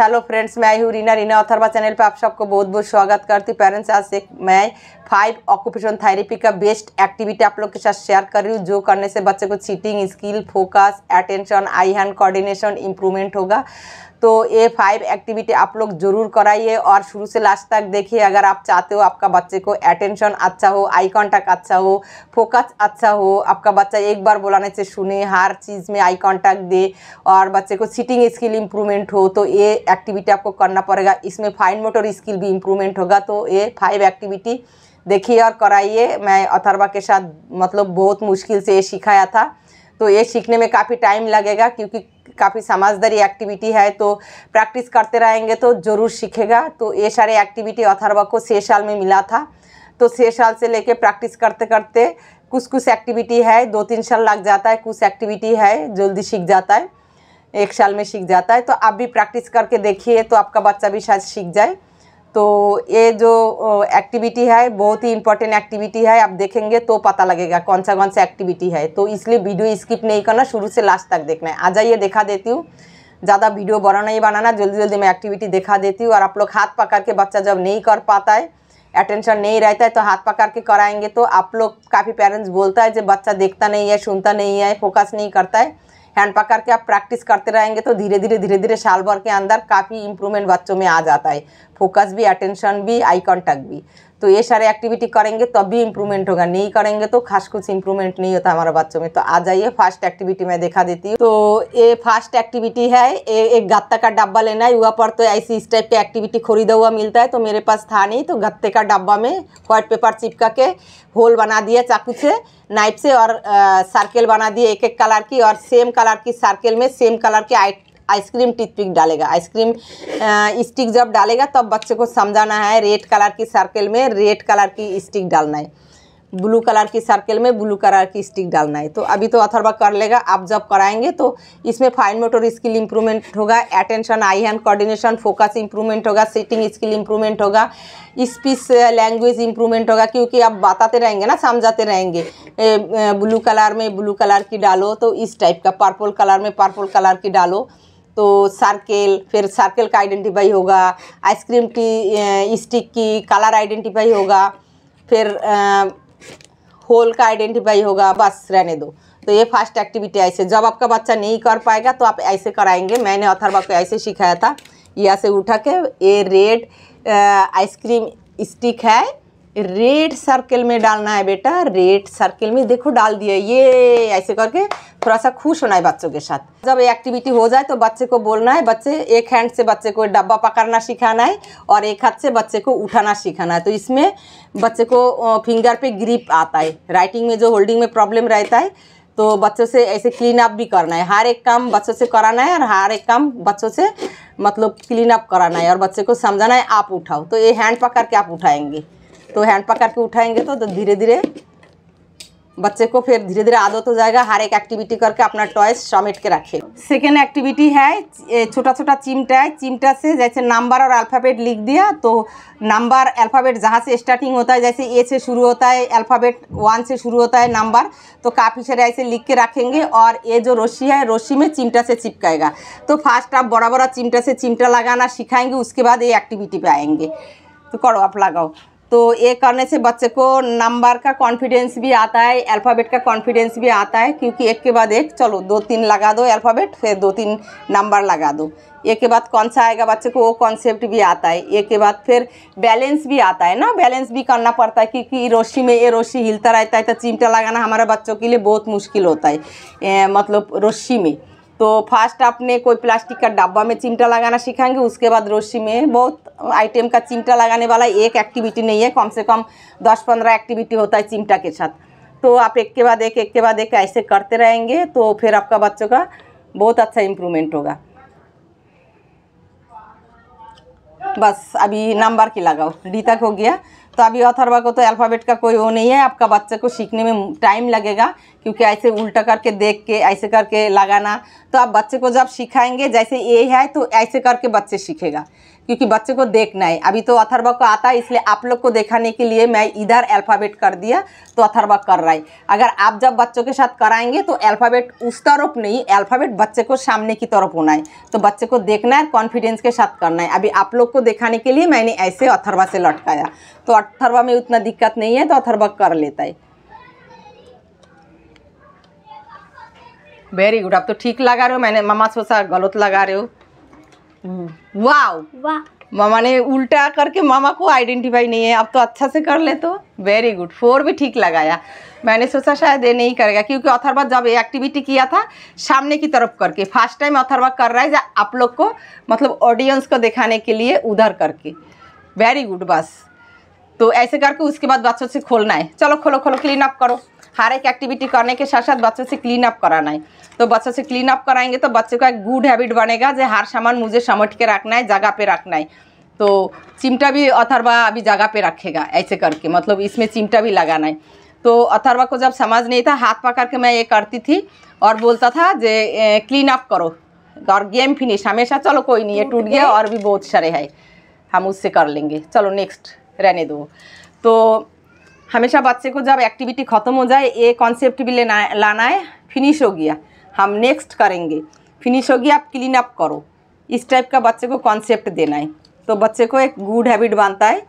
Hello friends मैं हूँ Reena Reena Atharva channel पे आप सबको बहुत बहुत स्वागत करती हूँ पेरेंट्स आज से मैं फाइव ऑक्यूपेशन थेरेपी का बेस्ट एक्टिविटी आप लोग के साथ शेयर कर रही हूँ जो करने से बच्चे को cheating skill focus attention eye hand coordination improvement होगा तो ये फाइव एक्टिविटी आप लोग जरूर कराइए और शुरू से लास्ट तक देखिए अगर आप चाहते हो आपका बच्चे को अटेंशन अच्छा हो आई कांटेक्ट अच्छा हो फोकस अच्छा हो आपका बच्चा एक बार बुलाने से सुने हर चीज़ में आई कांटेक्ट दे और बच्चे को सीटिंग स्किल इम्प्रूवमेंट हो तो ये एक्टिविटी आपको करना पड़ेगा इसमें फाइन मोटर स्किल भी इम्प्रूवमेंट होगा तो ये फाइव एक्टिविटी देखिए और कराइए मैं अथर्वा के साथ मतलब बहुत मुश्किल से ये सिखाया था तो ये सीखने में काफ़ी टाइम लगेगा क्योंकि काफ़ी समझदारी एक्टिविटी है तो प्रैक्टिस करते रहेंगे तो ज़रूर सीखेगा तो ये सारे एक्टिविटी अथर्वा को छः साल में मिला था तो छः साल से लेके प्रैक्टिस करते करते कुछ कुछ एक्टिविटी है दो तीन साल लग जाता है कुछ एक्टिविटी है जल्दी सीख जाता है एक साल में सीख जाता है तो आप भी प्रैक्टिस करके देखिए तो आपका बच्चा भी शायद सीख जाए तो ये जो एक्टिविटी है बहुत ही इंपॉर्टेंट एक्टिविटी है आप देखेंगे तो पता लगेगा कौन सा कौन सा एक्टिविटी है तो इसलिए वीडियो स्किप नहीं करना शुरू से लास्ट तक देखना है आ जाइए देखा देती हूँ ज़्यादा वीडियो बनाना ही बनाना जल्दी जल्दी मैं एक्टिविटी देखा देती हूँ और आप लोग हाथ पकड़ के बच्चा जब नहीं कर पाता है अटेंशन नहीं रहता है तो हाथ पकड़ के कराएंगे तो आप लोग काफ़ी पेरेंट्स बोलता है जो बच्चा देखता नहीं है सुनता नहीं है फोकस नहीं करता है हैंड पकड़ के आप प्रैक्टिस करते रहेंगे तो धीरे धीरे धीरे धीरे साल भर के अंदर काफ़ी इम्प्रूवमेंट बच्चों में आ जाता है फोकस भी अटेंशन भी आई कॉन्टैक्ट भी तो ये सारे एक्टिविटी करेंगे तब भी इम्प्रूवमेंट होगा नहीं करेंगे तो खास कुछ इम्प्रूवमेंट नहीं होता हमारे बच्चों में तो आ जाइए फर्स्ट एक्टिविटी मैं देखा देती हूँ तो ये फर्स्ट एक्टिविटी है ए, एक गत्ता का डब्बा लेना है युवा पर तो ऐसी इस टाइप की एक्टिविटी खरीदा हुआ मिलता है तो मेरे पास था नहीं तो गत्ते का डब्बा में व्हाइट पेपर चिपका के होल बना दिया चाकू से नाइफ से और सर्कल बना दिए एक एक कलर की और सेम कलर की सर्कल में सेम कलर के आइट आइसक्रीम टिथपिक डालेगा आइसक्रीम स्टिक जब डालेगा तब तो बच्चे को समझाना है रेड कलर की सर्कल में रेड कलर की स्टिक डालना है ब्लू कलर की सर्कल में ब्लू कलर की स्टिक डालना है तो अभी तो अथर्वा कर लेगा आप जब कराएंगे तो इसमें फाइन मोटर स्किल इंप्रूवमेंट होगा attention eye hand coordination focus improvement होगा सेटिंग स्किल इंप्रूवमेंट होगा स्पीच लैंग्वेज इंप्रूवमेंट होगा क्योंकि आप बताते रहेंगे ना समझाते रहेंगे ब्लू कलर में ब्लू कलर की डालो तो इस टाइप का पर्पल कलर में पर्पल कलर की डालो तो सर्किल फिर सर्कल का आइडेंटिफाई होगा आइसक्रीम की स्टिक की कलर आइडेंटिफाई होगा फिर होल का आइडेंटिफाई होगा बस रहने दो तो ये फर्स्ट एक्टिविटी ऐसे जब आपका बच्चा नहीं कर पाएगा तो आप ऐसे कराएंगे मैंने अथर्वा को ऐसे सिखाया था यहाँ से उठा के ये रेड आइसक्रीम स्टिक है रेड सर्किल में डालना है बेटा रेड सर्किल में देखो डाल दिया ये ऐसे करके थोड़ा सा खुश होना है बच्चों के साथ जब एक्टिविटी हो जाए तो बच्चे को बोलना है बच्चे एक हैंड से बच्चे को डब्बा पकड़ना सिखाना है और एक हाथ से बच्चे को उठाना सिखाना है तो इसमें बच्चे को फिंगर पे ग्रिप आता है राइटिंग में जो होल्डिंग में प्रॉब्लम रहता है तो बच्चों से ऐसे क्लीन अप भी करना है हर एक काम बच्चों से कराना है और हर एक काम बच्चों से मतलब क्लीन अप कराना है और बच्चे को समझाना है आप उठाओ तो ये हैंड पकड़ के आप उठाएंगे तो हैंड पकड़ के उठाएंगे तो धीरे धीरे बच्चे को फिर धीरे धीरे आदत हो जाएगा हर एक एक्टिविटी करके अपना टॉयस समेट के रखें सेकेंड एक्टिविटी है छोटा छोटा चिमटा है चिमटा से जैसे नंबर और अल्फ़ाबेट लिख दिया तो नंबर अल्फ़ाबेट जहाँ से स्टार्टिंग होता है जैसे ए से शुरू होता है अल्फ़ाबेट वन से शुरू होता है नंबर तो काफ़ी सारे ऐसे लिख के रखेंगे और ये जो रस्सी है रस्सी में चिमटा से चिपकाएगा तो फर्स्ट आप बड़ा बड़ा चिमटा से चिमटा लगाना सिखाएंगे उसके बाद ये एक्टिविटी पर आएंगे तो करो आप लगाओ तो ये करने से बच्चे को नंबर का कॉन्फिडेंस भी आता है अल्फ़ाबेट का कॉन्फिडेंस भी आता है क्योंकि एक के बाद एक चलो दो तीन लगा दो अल्फ़ाबेट फिर दो तीन नंबर लगा दो एक के बाद कौन सा आएगा बच्चे को वो कॉन्सेप्ट भी आता है एक के बाद फिर बैलेंस भी आता है ना बैलेंस भी करना पड़ता है क्योंकि रोशी में ये रोशी हिलता रहता है तो चिमटा लगाना हमारे बच्चों के लिए बहुत मुश्किल होता है ए, मतलब रोशी में तो फर्स्ट आपने कोई प्लास्टिक का डब्बा में चिमटा लगाना सिखाएंगे उसके बाद रोशी में बहुत आइटम का चिमटा लगाने वाला एक एक्टिविटी नहीं है कम से कम दस पंद्रह एक्टिविटी होता है चिमटा के साथ तो आप एक के बाद एक एक के बाद एक ऐसे करते रहेंगे तो फिर आपका बच्चों का बहुत अच्छा इम्प्रूवमेंट होगा बस अभी नंबर की लगाओ डी तक हो गया तो अभी अथर्वा को तो अल्फ़ाबेट का कोई वो नहीं है आपका बच्चे को सीखने में टाइम लगेगा क्योंकि ऐसे उल्टा करके देख के ऐसे करके लगाना तो आप बच्चे को जब सिखाएंगे जैसे ए है तो ऐसे करके बच्चे सीखेगा क्योंकि बच्चे को देखना है अभी तो अथर्वा को आता है इसलिए आप लोग को दिखाने के लिए मैं इधर अल्फ़ाबेट कर दिया तो अथरवा कर रहा है अगर आप जब बच्चों के साथ कराएंगे तो अल्फ़ाबेट उस तरफ नहीं अल्फ़ाबेट बच्चे को सामने की तरफ होना है तो बच्चे को देखना है कॉन्फिडेंस के साथ करना है अभी आप लोग को दिखाने के लिए मैंने ऐसे अथरवा से लटकाया तो अथरवा में उतना दिक्कत नहीं है तो अथरवा कर लेता है वेरी गुड आप तो ठीक लगा रहे हो मैंने मामा सोचा गलत लगा रहे हो वाओ मामा ने उल्टा करके मामा को आइडेंटिफाई नहीं है आप तो अच्छा से कर ले तो वेरी गुड फोर भी ठीक लगाया मैंने सोचा शायद ये नहीं करेगा क्योंकि अथरवा जब एक्टिविटी किया था सामने की तरफ करके फर्स्ट टाइम अथरवा कर रहा है जब आप लोग को मतलब ऑडियंस को दिखाने के लिए उधर करके वेरी गुड बस तो ऐसे करके उसके बाद बच्चों से खोलना है चलो खोलो खोलो क्लीन अप करो हर एक एक्टिविटी करने के साथ साथ बच्चों से क्लीन अप कराना है तो बच्चों से क्लीन अप कराएंगे तो बच्चों का एक गुड हैबिट बनेगा जो हर सामान मुझे समट के रखना है जगह पे रखना है तो चिमटा भी अथरवा अभी जगह पे रखेगा ऐसे करके मतलब इसमें चिमटा भी लगाना है तो अथरवा को जब समझ नहीं था हाथ पकड़ के मैं ये करती थी और बोलता था जे क्लीन अप करो और गेम फिनिश हमेशा चलो कोई नहीं ये टूट गया और भी बहुत सारे है हम उससे कर लेंगे चलो नेक्स्ट रहने दो तो हमेशा बच्चे को जब एक्टिविटी ख़त्म हो जाए ये कॉन्सेप्ट भी लेना लाना है फिनिश हो गया हम नेक्स्ट करेंगे फिनिश हो गया आप क्लीन अप करो इस टाइप का बच्चे को कॉन्सेप्ट देना है तो बच्चे को एक गुड हैबिट बनता है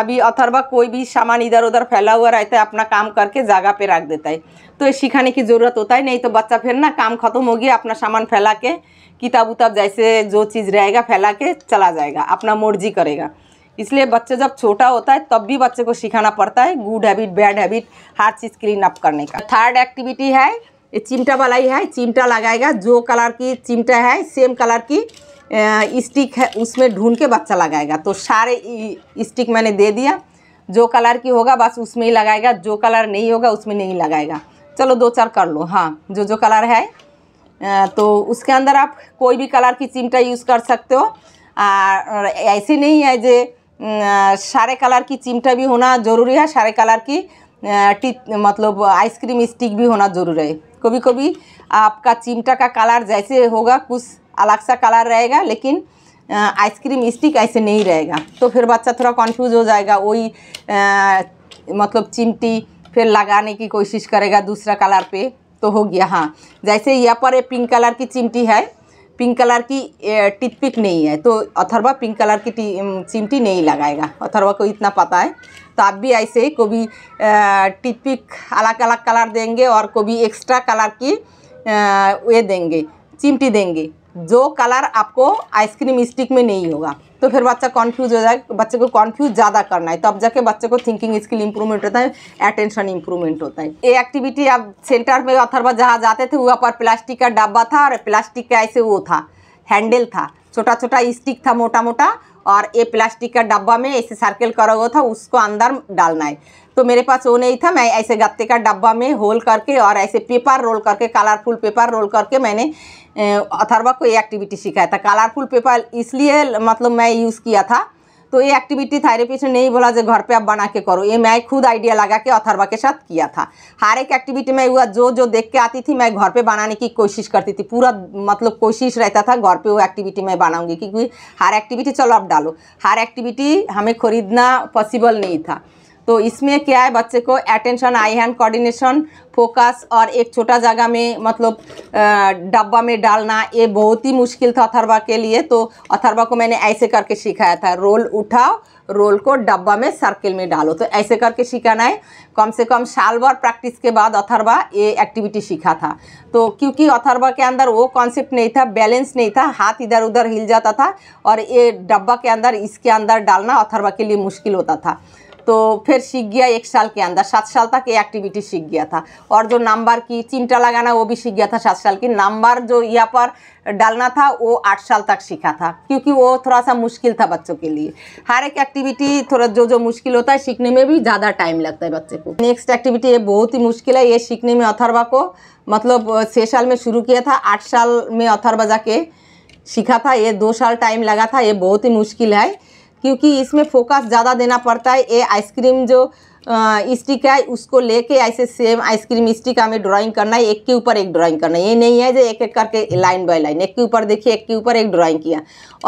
अभी अथर्वा कोई भी सामान इधर उधर फैला हुआ रहता है अपना काम करके जगह पे रख देता है तो ये सिखाने की ज़रूरत होता है नहीं तो बच्चा फिर ना काम ख़त्म हो गया अपना सामान फैला के किताब उताब जैसे जो चीज़ रहेगा फैला के चला जाएगा अपना मर्जी करेगा इसलिए बच्चे जब छोटा होता है तब भी बच्चे को सिखाना पड़ता है गुड हैबिट बैड हैबिट हर चीज़ क्लीन अप करने का थर्ड एक्टिविटी है ये चिमटा वाला ही है चिमटा लगाएगा जो कलर की चिमटा है सेम कलर की स्टिक है उसमें ढूंढ के बच्चा लगाएगा तो सारे स्टिक मैंने दे दिया जो कलर की होगा बस उसमें ही लगाएगा जो कलर नहीं होगा उसमें नहीं लगाएगा चलो दो चार कर लो हाँ जो जो कलर है तो उसके अंदर आप कोई भी कलर की चिमटा यूज़ कर सकते हो और ऐसे नहीं है जे सारे कलर की चिमटा भी होना ज़रूरी है सारे कलर की टी मतलब आइसक्रीम स्टिक भी होना ज़रूरी है कभी कभी आपका चिमटा का कलर जैसे होगा कुछ अलग सा कलर रहेगा लेकिन आइसक्रीम स्टिक ऐसे नहीं रहेगा तो फिर बच्चा थोड़ा कंफ्यूज हो जाएगा वही मतलब चिमटी फिर लगाने की कोशिश करेगा दूसरा कलर पे तो हो गया हाँ जैसे यहाँ पर पिंक कलर की चिमटी है पिंक कलर की टिथपिक पिक नहीं है तो अथरवा पिंक कलर की चिमटी नहीं लगाएगा अथरवा को इतना पता है तो आप भी ऐसे ही को भी पिक अलग अलग कलर देंगे और कभी एक्स्ट्रा कलर की वे देंगे चिमटी देंगे जो कलर आपको आइसक्रीम स्टिक में नहीं होगा तो फिर बच्चा कन्फ्यूज हो जाए बच्चे को कन्फ्यूज ज़्यादा करना है तब जाके बच्चे को थिंकिंग स्किल इंप्रूवमेंट होता है अटेंशन इंप्रूवमेंट होता है ये एक्टिविटी अब सेंटर में अथर्वा जहाँ जाते थे वहाँ पर प्लास्टिक का डब्बा था और प्लास्टिक का ऐसे वो था हैंडल था छोटा छोटा स्टिक था मोटा मोटा और ये प्लास्टिक का डब्बा में ऐसे सर्कल करा हुआ था उसको अंदर डालना है तो मेरे पास वो नहीं था मैं ऐसे गत्ते का डब्बा में होल करके और ऐसे पेपर रोल करके कलरफुल पेपर रोल करके मैंने अथर्वा को ये एक्टिविटी सिखाया था कलरफुल पेपर इसलिए मतलब मैं यूज़ किया था तो ये एक्टिविटी थेरेपी ने नहीं बोला जो घर पे आप बना के करो ये मैं खुद आइडिया लगा के अथर्वा के साथ किया था हर एक एक्टिविटी में हुआ जो जो देख के आती थी मैं घर पे बनाने की कोशिश करती थी पूरा मतलब कोशिश रहता था घर पे वो एक्टिविटी मैं बनाऊंगी क्योंकि हर एक्टिविटी चलो आप डालो हर एक्टिविटी हमें खरीदना पॉसिबल नहीं था तो इसमें क्या है बच्चे को attention eye hand coordination focus और एक छोटा जगह में मतलब डब्बा में डालना ये बहुत ही मुश्किल था अथर्वा के लिए तो अथर्वा को मैंने ऐसे करके सिखाया था रोल उठाओ रोल को डब्बा में सर्किल में डालो तो ऐसे करके सिखाना है कम से कम साल भर प्रैक्टिस के बाद अथर्वा ये एक्टिविटी सीखा था तो क्योंकि अथर्वा के अंदर वो कॉन्सेप्ट नहीं था बैलेंस नहीं था हाथ इधर उधर हिल जाता था और ये डब्बा के अंदर इसके अंदर डालना अथर्वा के लिए मुश्किल होता था तो फिर सीख गया एक साल के अंदर सात साल तक ये एक्टिविटी सीख गया था और जो नंबर की चिमटा लगाना वो भी सीख गया था सात साल की नंबर जो यहाँ पर डालना था वो आठ साल तक सीखा था क्योंकि वो थोड़ा सा मुश्किल था बच्चों के लिए हर एक एक्टिविटी थोड़ा जो जो मुश्किल होता है सीखने में भी ज़्यादा टाइम लगता है बच्चे को नेक्स्ट एक्टिविटी ये बहुत ही मुश्किल है ये सीखने में अथर्वा को मतलब छः साल में शुरू किया था आठ साल में अथर्वा जाके सीखा था ये दो साल टाइम लगा था ये बहुत ही मुश्किल है क्योंकि इसमें फोकस ज़्यादा देना पड़ता है ये आइसक्रीम जो स्टिक है उसको लेके ऐसे सेम आइसक्रीम स्टिक हमें ड्राइंग करना है एक के ऊपर एक ड्राइंग करना है ये नहीं है जो एक एक करके लाइन बाय लाइन एक के ऊपर देखिए एक के ऊपर एक ड्राइंग किया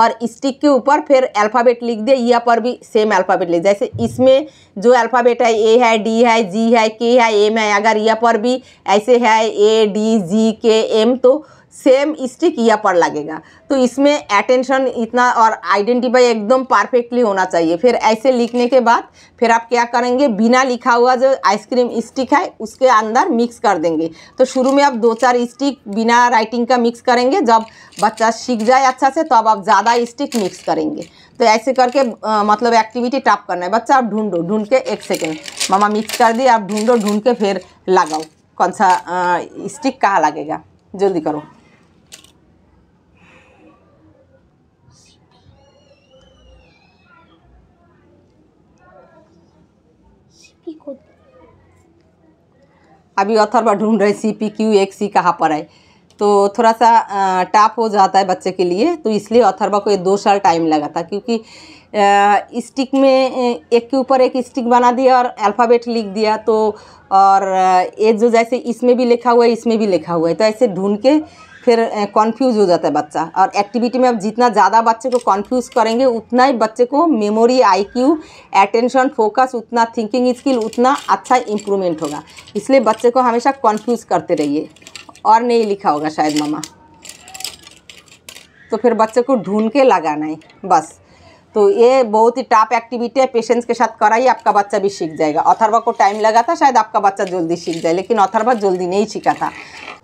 और स्टिक के ऊपर फिर अल्फ़ाबेट लिख दे यहाँ पर भी सेम अल्फ़ाबेट लिख जैसे इसमें जो अल्फ़ाबेट है ए है डी है जी है के है एम है अगर यहाँ पर भी ऐसे है ए डी जी के एम तो सेम स्टिक या पर लगेगा तो इसमें अटेंशन इतना और आइडेंटिफाई एकदम परफेक्टली होना चाहिए फिर ऐसे लिखने के बाद फिर आप क्या करेंगे बिना लिखा हुआ जो आइसक्रीम स्टिक है उसके अंदर मिक्स कर देंगे तो शुरू में आप दो चार स्टिक बिना राइटिंग का मिक्स करेंगे जब बच्चा सीख जाए अच्छा से तो अब आप ज़्यादा स्टिक मिक्स करेंगे तो ऐसे करके आ, मतलब एक्टिविटी टाप करना है बच्चा आप ढूंढो ढूंढ के एक सेकेंड मामा मिक्स कर दिए आप ढूंढो ढूंढ के फिर लगाओ कौन सा स्टिक कहाँ लगेगा जल्दी करो अभी अथर्वा ढूंढ रहे सी पी क्यू एक सी कहाँ पर है तो थोड़ा सा टाप हो जाता है बच्चे के लिए तो इसलिए अथर्वा को ये दो साल टाइम लगा था क्योंकि स्टिक में एक के ऊपर एक स्टिक बना दिया और अल्फ़ाबेट लिख दिया तो और ये जो जैसे इसमें भी लिखा हुआ है इसमें भी लिखा हुआ है तो ऐसे ढूंढ के फिर कंफ्यूज हो जाता है बच्चा और एक्टिविटी में आप जितना ज़्यादा बच्चे को कंफ्यूज करेंगे उतना ही बच्चे को मेमोरी आईक्यू अटेंशन फोकस उतना थिंकिंग स्किल उतना अच्छा इम्प्रूवमेंट होगा इसलिए बच्चे को हमेशा कंफ्यूज करते रहिए और नहीं लिखा होगा शायद मामा तो फिर बच्चे को ढूंढ के लगाना है बस तो ये बहुत ही टफ एक्टिविटी है पेशेंस के साथ कराइए आपका बच्चा भी सीख जाएगा अथर्वा को टाइम लगा था शायद आपका बच्चा जल्दी सीख जाए लेकिन अथर्वा जल्दी नहीं सीखा था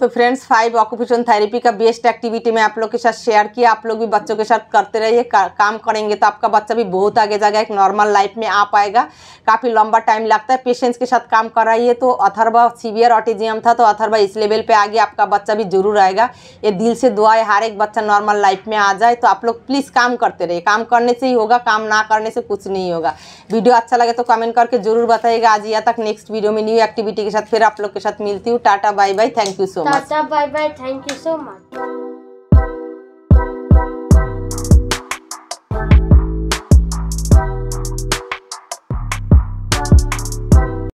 तो फ्रेंड्स फाइव ऑक्यूपेशन थेरेपी का बेस्ट एक्टिविटी मैं आप लोग के साथ शेयर किया आप लोग भी बच्चों के साथ करते रहिए का, काम करेंगे तो आपका बच्चा भी बहुत आगे जाएगा एक नॉर्मल लाइफ में आ पाएगा काफ़ी लंबा टाइम लगता है पेशेंट्स के साथ काम कर रही है तो अथरवा सीवियर ऑटिजियम था तो अथरवा इस लेवल पर आगे आपका बच्चा भी जरूर आएगा ये दिल से दुआ है हर एक बच्चा नॉर्मल लाइफ में आ जाए तो आप लोग प्लीज़ काम करते रहिए काम करने से ही होगा काम ना करने से कुछ नहीं होगा वीडियो अच्छा लगे तो कमेंट करके जरूर बताइएगा आज यहाँ तक नेक्स्ट वीडियो में न्यू एक्टिविटी के साथ फिर आप लोग के साथ मिलती हूँ tata bye bye thank you so Tata, much. bye bye. Thank you so much.